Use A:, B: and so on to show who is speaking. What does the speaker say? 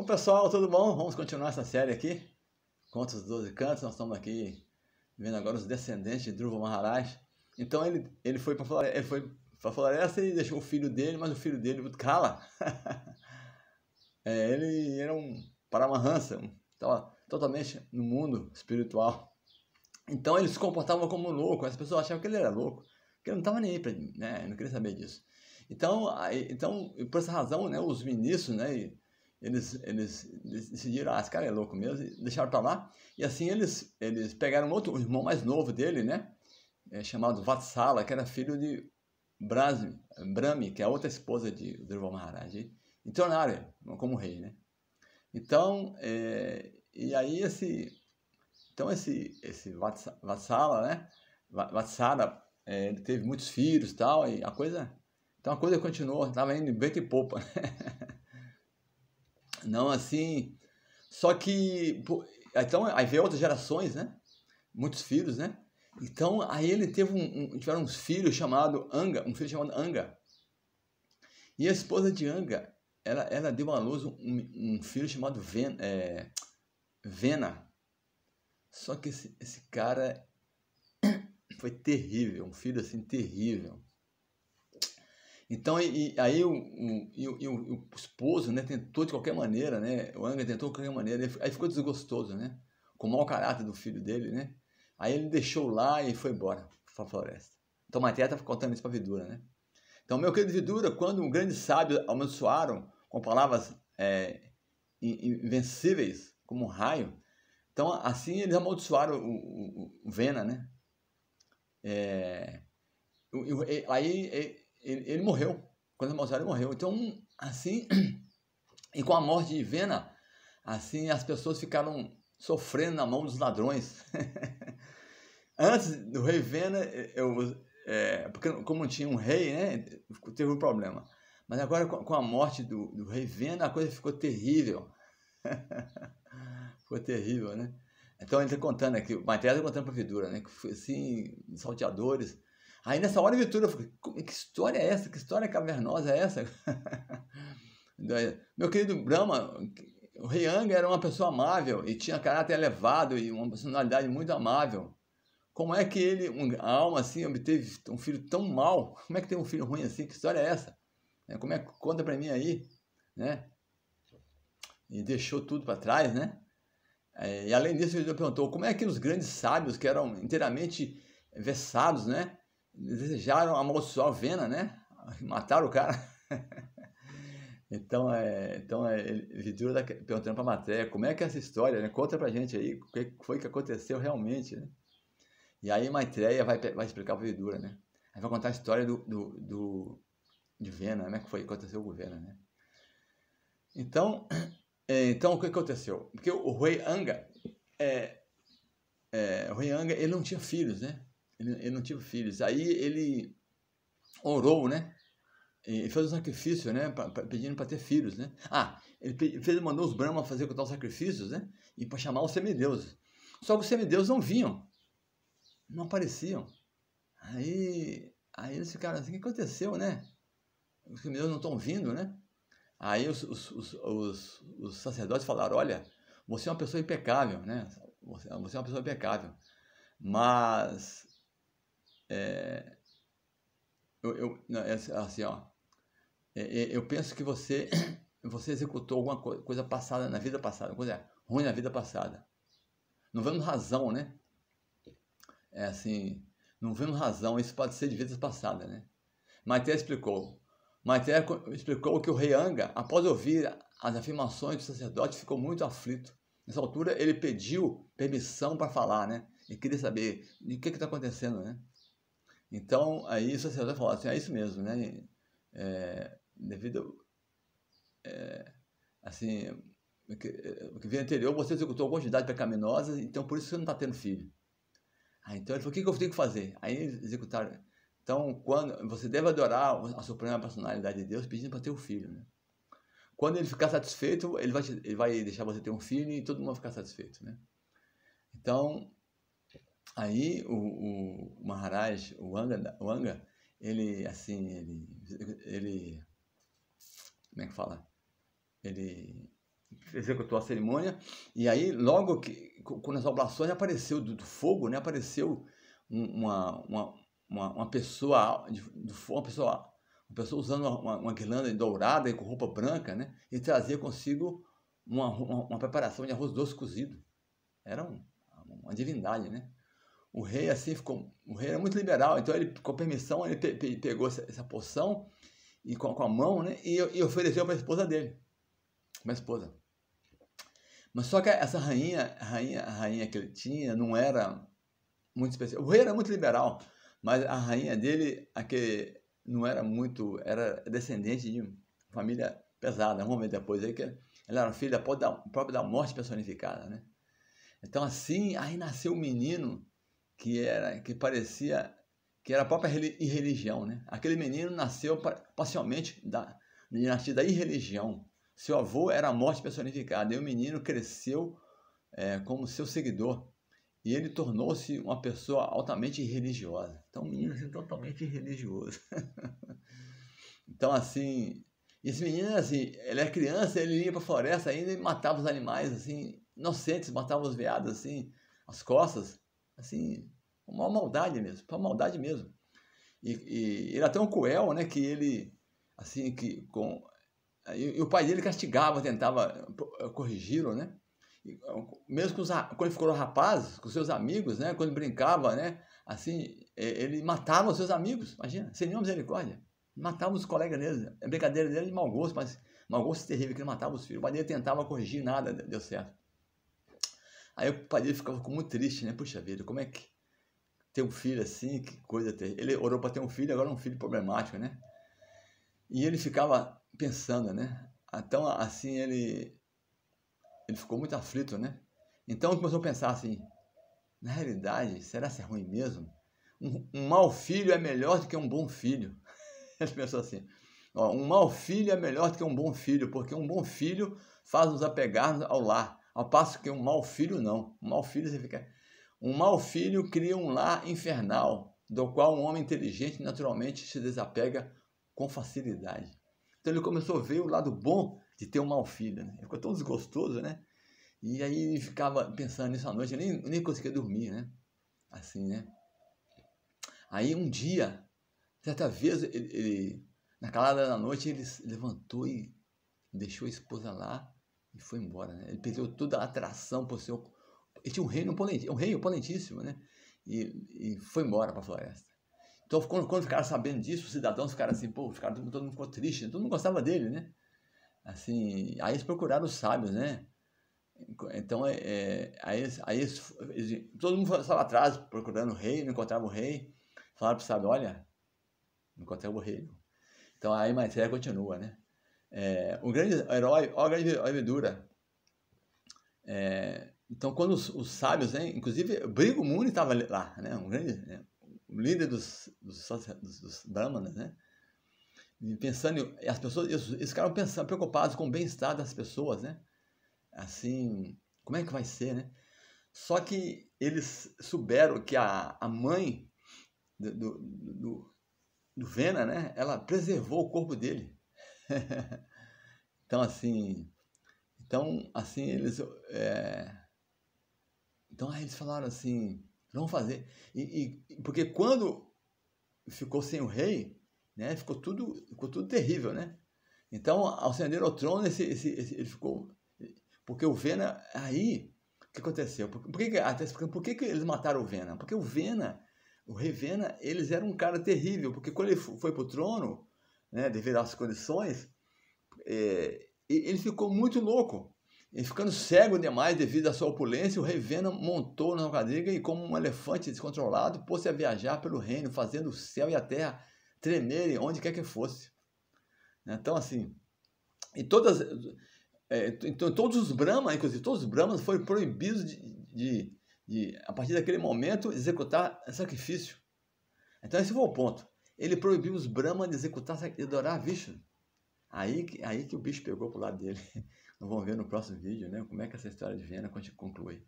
A: Bom pessoal, tudo bom? Vamos continuar essa série aqui, Contos dos Doze Cantos. Nós estamos aqui vendo agora os descendentes de Dhruva Maharaj. Então ele, ele foi para a ele foi para floresta e deixou o filho dele, mas o filho dele, Utkala, é, ele era um paramahansa, estava totalmente no mundo espiritual. Então ele se comportava como um louco, as pessoas achavam que ele era louco, que ele não estava nem aí para né? não queria saber disso. Então, aí, então, por essa razão, né, os ministros, né, eles, eles decidiram, ah, esse cara é louco mesmo, e deixaram para lá. E assim eles, eles pegaram outro o irmão mais novo dele, né? É, chamado Vatsala, que era filho de Brahmi, Brahmi que é a outra esposa de Dhruva Maharaj, e tornaram ele como rei, né? Então, é, e aí esse, então esse, esse Vatsala, né? Vatsala, é, ele teve muitos filhos e tal, e a coisa, então a coisa continuou, estava indo bem e popa né? Não, assim. Só que. Pô, então, aí veio outras gerações, né? Muitos filhos, né? Então, aí ele teve um, um, tiveram um filho chamado Anga, um filho chamado Anga. E a esposa de Anga, ela, ela deu à luz um, um filho chamado Ven, é, Vena. Só que esse, esse cara foi terrível, um filho assim terrível. Então, e, e aí o, o, e, o, o, esposo né, tentou de qualquer maneira, né? O Angra tentou de qualquer maneira, aí ficou desgostoso, né? Com o mau caráter do filho dele, né? Aí ele deixou lá e foi embora para a floresta. Então, Matéia está contando isso para Vidura, né? Então, meu querido Vidura, quando um grande sábio amaldiçoaram com palavras é, invencíveis, como um raio, então assim eles amaldiçoaram o, o, o Vena, né? É, aí é, ele, ele morreu. Quando ele morreu. Então, assim, e com a morte de Vena, assim, as pessoas ficaram sofrendo na mão dos ladrões. Antes do rei Vena, eu, é, porque como não tinha um rei, né, teve um problema. Mas agora, com a morte do, do rei Vena, a coisa ficou terrível. ficou terrível, né? Então, ele está contando aqui, o Matheus está contando para a Vidura, né? Que foi, assim, salteadores Aí nessa hora, Vitória, eu falei, que história é essa? Que história cavernosa é essa? Meu querido Brahma, o Rei Anga era uma pessoa amável e tinha caráter elevado e uma personalidade muito amável. Como é que ele, a alma assim, obteve um filho tão mal? Como é que tem um filho ruim assim? Que história é essa? Né, como é que conta para mim aí, né? E deixou tudo para trás, né? É, e além disso, ele perguntou como é que os grandes sábios, que eram inteiramente versados, né? desejaram amaldiçoar só Vena, né? Mataram o cara. então, é, então é, Vidura está perguntando para a matéria como é que é essa história, né? Conta para gente aí o que foi que aconteceu realmente, né? E aí Maitreya vai, vai explicar para Vidura, né? Aí vai contar a história do, do, do de Vena, né? Que foi que aconteceu com Vena, né? Então, é, então o que aconteceu? Porque o Rei Anga, é, é, o Rei Anga, ele não tinha filhos, né? ele não tinha filhos. Aí ele orou, né? e fez um sacrifício, né? Pra, pra, pedindo para ter filhos, né? Ah, ele fez, mandou os Brahma fazer tal sacrifícios, né? E para chamar os semideuses. Só que os semideuses não vinham, não apareciam. Aí, aí eles ficaram assim: o que aconteceu, né? Os semideuses não estão vindo, né? Aí os, os, os, os, os sacerdotes falaram: olha, você é uma pessoa impecável, né? Você é uma pessoa impecável. Mas é, eu, eu não, é assim, assim ó. É, é, eu penso que você, você executou alguma coisa, coisa passada na vida passada, coisa ruim na vida passada. Não vemos razão, né? É assim, não vemos razão, isso pode ser de vidas passadas, né? Maite explicou. Maitreya explicou que o rei Anga, após ouvir as afirmações do sacerdote, ficou muito aflito. Nessa altura, ele pediu permissão para falar, né? E queria saber o que está acontecendo, né? Então, aí o sacerdote falou assim, é isso mesmo, né? É, devido é, assim, o que, que veio anterior, você executou algumas quantidade pecaminosa então por isso você não está tendo filho. Ah, então ele falou, o que, que eu tenho que fazer? Aí executaram. Então, quando você deve adorar a suprema personalidade de Deus pedindo para ter um filho, né? Quando ele ficar satisfeito, ele vai, ele vai deixar você ter um filho e todo mundo vai ficar satisfeito, né? Então, Aí o, o Maharaj, o Anga, o Anga, ele assim, ele, ele, como é que fala? Ele executou a cerimônia e aí logo que, quando as oblações apareceu do, do fogo, né? Apareceu uma, uma, uma, uma pessoa, uma pessoa, uma pessoa usando uma, uma guirlanda dourada e com roupa branca, né? E trazia consigo uma, uma, uma preparação de arroz doce cozido. Era um, uma divindade, né? o rei assim ficou, o rei era muito liberal, então ele com permissão ele pe, pe, pegou essa, essa e com, com, a mão, né, e, e ofereceu para a esposa dele, uma esposa. Mas só que essa rainha, rainha, rainha que ele tinha não era muito especial. O rei era muito liberal, mas a rainha dele, a não era muito, era descendente de família pesada. Um momento depois aí que ela era filha da própria da morte personificada, né? Então assim, aí nasceu o um menino que era que parecia que era a própria irreligião, né? Aquele menino nasceu parcialmente da dinastia da irreligião. Seu avô era a morte personificada e o menino cresceu é, como seu seguidor e ele tornou-se uma pessoa altamente religiosa. Então, um menino assim, totalmente religioso. então, assim, esse menino, assim, ele é criança, ele ia para a floresta ainda e matava os animais, assim, inocentes, matava os veados, assim, as costas assim, uma maldade mesmo, uma maldade mesmo. E, e era é tão cruel, né, que ele, assim, que com... E, e o pai dele castigava, tentava eh, corrigi-lo, né? E, eh, mesmo com os, quando ele ficou rapaz, com seus amigos, né, quando brincava, né, assim, ele matava os seus amigos, imagina, sem nenhuma misericórdia. Matava os colegas dele, a é brincadeira dele de mau gosto, mas mau gosto terrível, que ele matava os filhos. O pai dele tentava corrigir, nada deu certo. Aí o padre ficava como triste, né? Puxa vida, como é que ter um filho assim, que coisa ter. Ele orou para ter um filho, agora é um filho problemático, né? E ele ficava pensando, né? Então, assim, ele, ele ficou muito aflito, né? Então, começou a pensar assim, na realidade, será que é ruim mesmo? Um, um mau filho é melhor do que um bom filho. ele pensou assim, ó, um mau filho é melhor do que um bom filho, porque um bom filho faz nos apegar ao lar. Ao passo que um mau filho não. Um mau filho fica... Um mau filho cria um lar infernal, do qual um homem inteligente naturalmente se desapega com facilidade. Então ele começou a ver o lado bom de ter um mau filho. Né? Ele ficou tão desgostoso, né? E aí ele ficava pensando nisso à noite, nem, nem conseguia dormir, né? Assim, né? Aí um dia, certa vez, ele, ele na calada da noite, ele levantou e deixou a esposa lá e foi embora. Né? Ele perdeu toda a atração por ser. Ele tinha um reino, um rei oponentíssimo, né? E, e foi embora para a floresta. Então, quando, quando ficaram sabendo disso, os cidadãos ficaram assim, pô, ficaram, todo, mundo ficou triste, né? todo mundo gostava dele, né? Assim, aí eles procuraram os sábios, né? Então, é, é aí, aí eles, eles, todo mundo estava atrás procurando o rei, não encontrava o rei. Falaram para o sábio, olha, não encontrava o rei. Então, aí matéria continua, né? É, o grande herói, ó, a grande aventura. É, então, quando os, os, sábios, né, inclusive, Brigo Muni estava lá, né, um grande né, um líder dos, dos, dos, brahmanas, né, pensando, as pessoas, eles, eles ficaram pensando, preocupados com o bem-estar das pessoas, né, assim, como é que vai ser, né? Só que eles souberam que a, a mãe do, do, do, do Vena, né? Ela preservou o corpo dele. Então, assim, então, assim, eles, é, então, aí eles falaram assim, vamos fazer, e, e, porque quando ficou sem o rei, né, ficou tudo, ficou tudo terrível, né, então, ao acender o trono, esse, esse, esse, ele ficou, porque o Vena, aí, o que aconteceu? Por, por que, até por que, que eles mataram o Vena? Porque o Vena, o rei Vena, eles eram um cara terrível, porque quando ele foi para o trono, né, devido às condições, é, ele ficou muito louco. E ficando cego demais devido à sua opulência, o rei montou na rocadriga e, como um elefante descontrolado, pôs-se a viajar pelo reino, fazendo o céu e a terra tremerem onde quer que fosse. Né? Então, assim, e todas, é, então, todos os Brahmas, inclusive todos os Brahmas, foram proibidos de, de, de, a partir daquele momento, executar sacrifício. Então, esse foi o ponto. Ele proibiu os Brahmas de executar e adorar Vishnu. Aí, aí que o bicho pegou pro lado dele. não vamos ver no próximo vídeo, né? Como é que é essa história de Viena conclui.